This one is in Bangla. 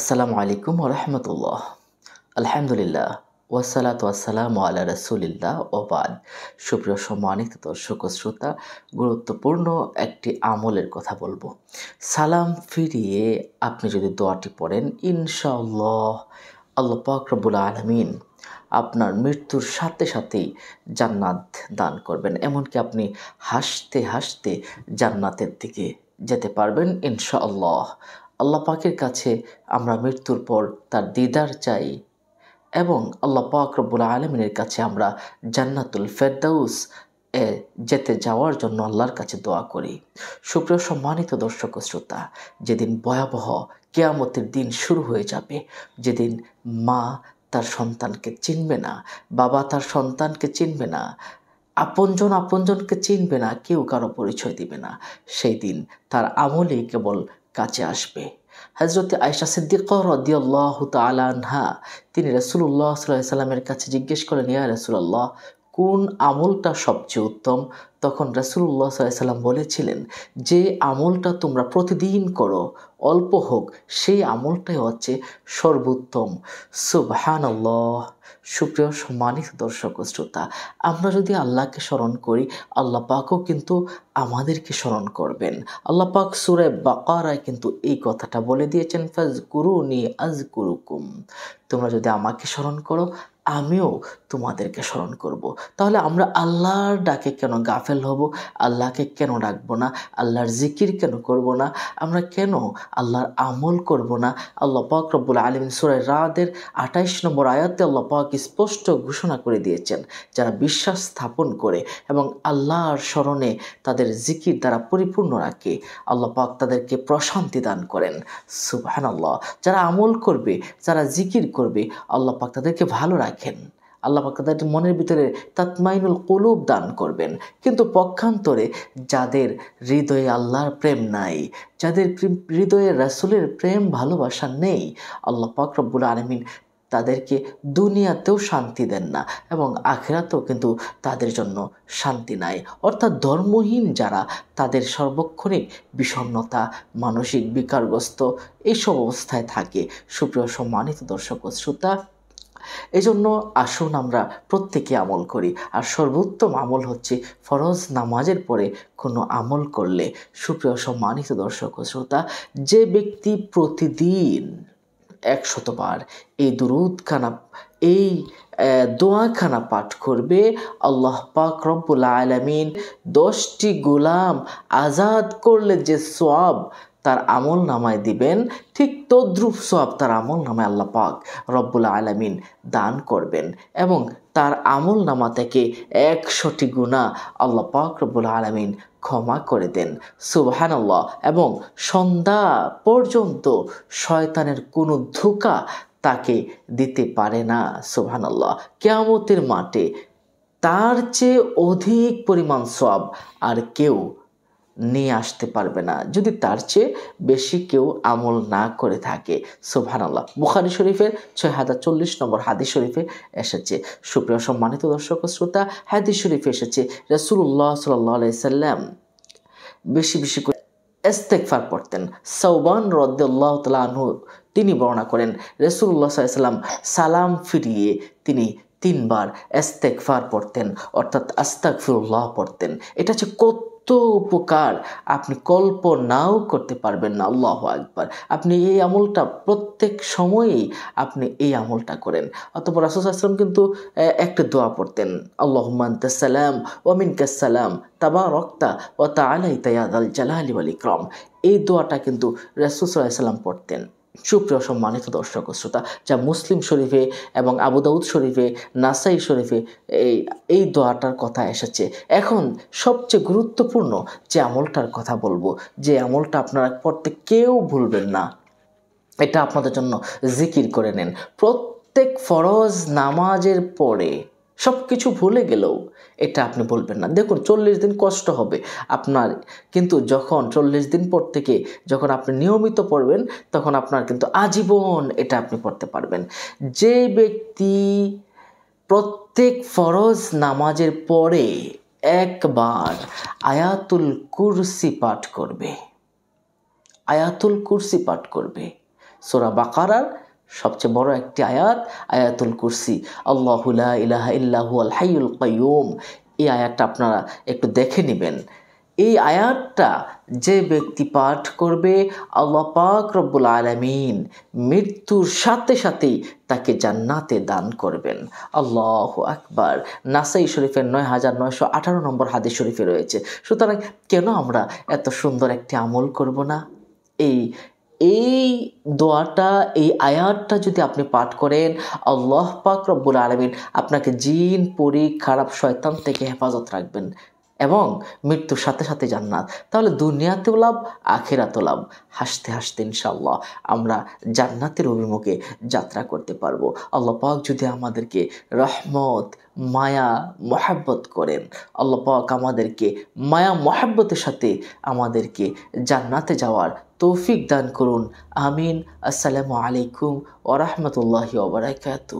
আসসালামু আলাইকুম রহমতুল্লাহ আলহামদুলিল্লাহ ওয়াসালাত ওয়াসালাম আল্লাহ রসুলিল্লাহ ওবাদ সুপ্রিয় সম্মানিত দর্শক শ্রোতা গুরুত্বপূর্ণ একটি আমলের কথা বলবো সালাম ফিরিয়ে আপনি যদি দোয়াটি পড়েন ইনশাল্লাহ আল্লাহ পাকরবুল আলমিন আপনার মৃত্যুর সাথে সাথেই জান্নাত দান করবেন এমনকি আপনি হাসতে হাসতে জান্নাতের দিকে যেতে পারবেন ইনশাল্লাহ আল্লাহ পাকের কাছে আমরা মৃত্যুর পর তার দিদার চাই এবং আল্লাহ পাক রব্বুল আলমিনের কাছে আমরা জান্নাতুল ফেরদাউস এ যেতে যাওয়ার জন্য আল্লাহর কাছে দোয়া করি সুপ্রিয় সম্মানিত দর্শক শ্রোতা যেদিন ভয়াবহ কেয়ামতের দিন শুরু হয়ে যাবে যেদিন মা তার সন্তানকে চিনবে না বাবা তার সন্তানকে চিনবে না আপনজন আপনজনকে চিনবে না কেউ কারো পরিচয় দিবে না সেই দিন তার আমলেই কেবল কাছে আসবে হজরতে আয়সা সিদ্দিক রদিয়াল্লাহ তালানহা তিনি রসুল্লাহ সাল্লাহ সাল্লামের কাছে জিজ্ঞেস করেন ইয়া রসুল্লাহ কোন আমলটা সবচেয়ে উত্তম তখন রাসুল্লাহ সাল্লাম বলেছিলেন যে আমলটা তোমরা প্রতিদিন করো অল্প হোক সেই আমলটাই হচ্ছে সর্বোত্তম সুবহান সুপ্রিয় সম্মানিত দর্শক শ্রোতা আমরা যদি আল্লাহকে স্মরণ করি আল্লাহ পাকও কিন্তু আমাদেরকে স্মরণ করবেন আল্লাহ পাক সুরে বাকারায় কিন্তু এই কথাটা বলে দিয়েছেন ফাজ কুরুনি আজ কুরুকুম তোমরা যদি আমাকে স্মরণ করো আমিও তোমাদেরকে স্মরণ করব। তাহলে আমরা আল্লাহর ডাকে কেন গাফেল হব আল্লাহকে কেন ডাকব না আল্লাহর জিকির কেন করব না আমরা কেন আল্লাহর আমল করব না আল্লাহ পাক রব্বুল আলম সুরাই রাদের আঠাইশ নম্বর আয়াতে আল্লাহ পাক স্পষ্ট ঘোষণা করে দিয়েছেন যারা বিশ্বাস স্থাপন করে এবং আল্লাহর স্মরণে তাদের জিকির দ্বারা পরিপূর্ণ রাখে আল্লাহ পাক তাদেরকে প্রশান্তি দান করেন সুবাহান আল্লাহ যারা আমল করবে যারা জিকির করবে আল্লাহ পাক তাদেরকে ভালো রাখে রাখেন আল্লাহ তাদের মনের ভিতরে তাতমাইনুল কুলুব দান করবেন কিন্তু পক্ষান্তরে যাদের হৃদয়ে আল্লাহর প্রেম নাই যাদের হৃদয়ে রাসুলের প্রেম ভালোবাসা নেই আল্লাহ রব্বুল আলমিন তাদেরকে দুনিয়াতেও শান্তি দেন না এবং আখেরাতেও কিন্তু তাদের জন্য শান্তি নাই অর্থাৎ ধর্মহীন যারা তাদের সর্বক্ষণিক বিষণ্নতা মানসিক বিকারগ্রস্ত এইসব অবস্থায় থাকে সুপ্রিয় সম্মানিত দর্শক শ্রোতা এজন্য আসুন আমরা প্রত্যেকে আমল করি আর সর্বোত্তম আমল হচ্ছে ফরজ নামাজের পরে কোনো আমল করলে সুপ্রিয় সম্মানিত দর্শক শ্রোতা যে ব্যক্তি প্রতিদিন একশতবার এই দুরুৎখানা এই দোয়াখানা পাঠ করবে আল্লাহ পাক রব্বুল আলমিন দশটি গোলাম আজাদ করলে যে সোয়াব তার আমল নামায় দিবেন ঠিক তদ্রুপ সব তার আমল নামায় আল্লাহ পাক রব্বুল আলামিন দান করবেন এবং তার আমল নামা থেকে একশোটি গুণা আল্লাহ পাক রব্বুল আলামিন ক্ষমা করে দেন সুবাহানাল্লাহ এবং সন্ধ্যা পর্যন্ত শয়তানের কোনো ধোকা তাকে দিতে পারে না সুবহানাল্লাহ কেয়ামতের মাঠে তার চেয়ে অধিক পরিমাণ সব আর কেউ নিয়ে আসতে পারবে না যদি তার চেয়ে বেশি কেউ আমল না করে থাকে সোভানাল্লাহ বুখারি শরীফের ছয় হাজার চল্লিশ নম্বর হাদিস শরীফে এসেছে সুপ্রিয় সম্মানিত দর্শক শ্রোতা হাদিস শরীফে এসেছে রসুল্লাহ সাল্লাম বেশি বেশি করে এস্তেকফার পড়তেন সৌবান রদ্দুল্লাহ তালাহু তিনি বর্ণনা করেন রসুল্লাহ সাল্লাম সালাম ফিরিয়ে তিনি তিনবার এস্তেকফার পড়তেন অর্থাৎ আস্তাকফিরুল্লাহ পড়তেন এটা হচ্ছে কত এত উপকার আপনি কল্পনাও করতে পারবেন না আল্লাহ আকবার আপনি এই আমলটা প্রত্যেক সময়েই আপনি এই আমলটা করেন অতপর রাসুস আসলাম কিন্তু একটা দোয়া পড়তেন আল্লাহ সালাম ওমিন কাসালাম তাবা রক্তা ও তা আলাই তাই আল জালাহ আলী ক্রম এই দোয়াটা কিন্তু রাসুসাল্লাম পড়তেন সুপ্রিয় সম্মানিত দর্শক শ্রোতা যা মুসলিম শরীফে এবং আবুদাউদ শরীফে নাসাই শরীফে এই এই দোয়াটার কথা এসেছে এখন সবচেয়ে গুরুত্বপূর্ণ যে আমলটার কথা বলবো যে আমলটা আপনারা পড়তে কেউ ভুলবেন না এটা আপনাদের জন্য জিকির করে নেন প্রত্যেক ফরজ নামাজের পরে সব কিছু ভুলে গেলেও এটা আপনি বলবেন না দেখুন চল্লিশ দিন কষ্ট হবে আপনার কিন্তু যখন চল্লিশ দিন পর থেকে যখন আপনি নিয়মিত পড়বেন তখন আপনার কিন্তু আজীবন এটা আপনি পড়তে পারবেন যে ব্যক্তি প্রত্যেক ফরজ নামাজের পরে একবার আয়াতুল কুরসি পাঠ করবে আয়াতুল কুরসি পাঠ করবে সোরা বাকারার সবচেয়ে বড় একটি আয়াত আয়াতুল কুরসি আল্লাহুল্লা ইলাহা ইল্লাহু আল হাইউল কাইয়ুম এই আয়াতটা আপনারা একটু দেখে নেবেন এই আয়াতটা যে ব্যক্তি পাঠ করবে আল্লাহ পাক রব্বুল আলমিন মৃত্যুর সাথে সাথেই তাকে জান্নাতে দান করবেন আল্লাহ আকবার নাসাই শরীফের নয় হাজার নয়শো আঠারো নম্বর হাদি শরীফে রয়েছে সুতরাং কেন আমরা এত সুন্দর একটি আমল করব না এই এই দোয়াটা এই আয়াতটা যদি আপনি পাঠ করেন আল্লাহ পাক রব্বুল আলমিন আপনাকে জিন পরি খারাপ শয়তান থেকে হেফাজত রাখবেন এবং মৃত্যুর সাথে সাথে জান্নাত তাহলে দুনিয়াতেও লাভ আখেরাতেও লাভ হাসতে হাসতে ইনশাল্লাহ আমরা জান্নাতের অভিমুখে যাত্রা করতে পারবো আল্লাহ পাক যদি আমাদেরকে রহমত মায়া মহাব্বত করেন আল্লাহ পাক আমাদেরকে মায়া মহাব্বতের সাথে আমাদেরকে জান্নাতে যাওয়ার তৌফিক দান করুন আমিন আসসালামু আলাইকুম ওরহমতুল্লাহি ওবরাকাতু